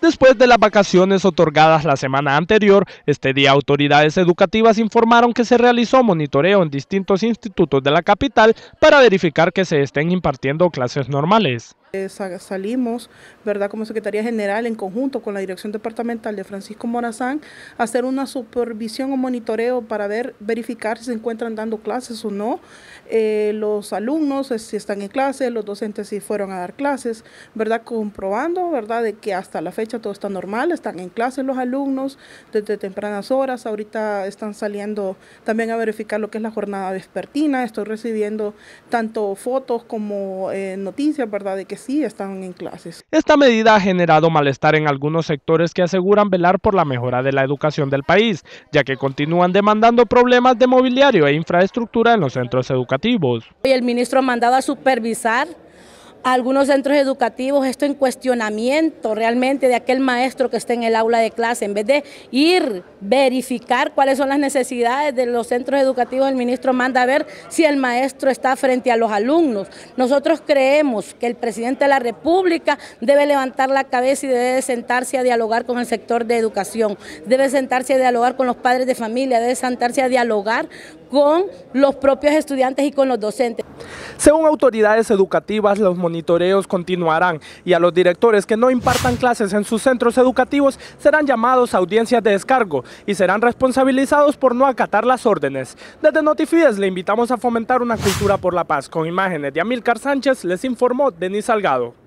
Después de las vacaciones otorgadas la semana anterior, este día autoridades educativas informaron que se realizó monitoreo en distintos institutos de la capital para verificar que se estén impartiendo clases normales. Eh, salimos, ¿verdad? Como Secretaría General, en conjunto con la Dirección Departamental de Francisco Morazán, a hacer una supervisión o monitoreo para ver, verificar si se encuentran dando clases o no, eh, los alumnos eh, si están en clase, los docentes si fueron a dar clases, ¿verdad? Comprobando, ¿verdad? De que hasta la fecha todo está normal, están en clase los alumnos desde tempranas horas, ahorita están saliendo también a verificar lo que es la jornada despertina estoy recibiendo tanto fotos como noticias, ¿verdad? De que sí están en clases. Esta medida ha generado malestar en algunos sectores que aseguran velar por la mejora de la educación del país, ya que continúan demandando problemas de mobiliario e infraestructura en los centros educativos. Y el ministro ha mandado a supervisar algunos centros educativos esto en cuestionamiento realmente de aquel maestro que esté en el aula de clase, en vez de ir, verificar cuáles son las necesidades de los centros educativos, el ministro manda a ver si el maestro está frente a los alumnos. Nosotros creemos que el presidente de la República debe levantar la cabeza y debe sentarse a dialogar con el sector de educación, debe sentarse a dialogar con los padres de familia, debe sentarse a dialogar con los propios estudiantes y con los docentes. Según autoridades educativas, los monitoreos continuarán y a los directores que no impartan clases en sus centros educativos serán llamados a audiencias de descargo y serán responsabilizados por no acatar las órdenes. Desde Notifides le invitamos a fomentar una cultura por la paz. Con imágenes de Amilcar Sánchez les informó Denis Salgado.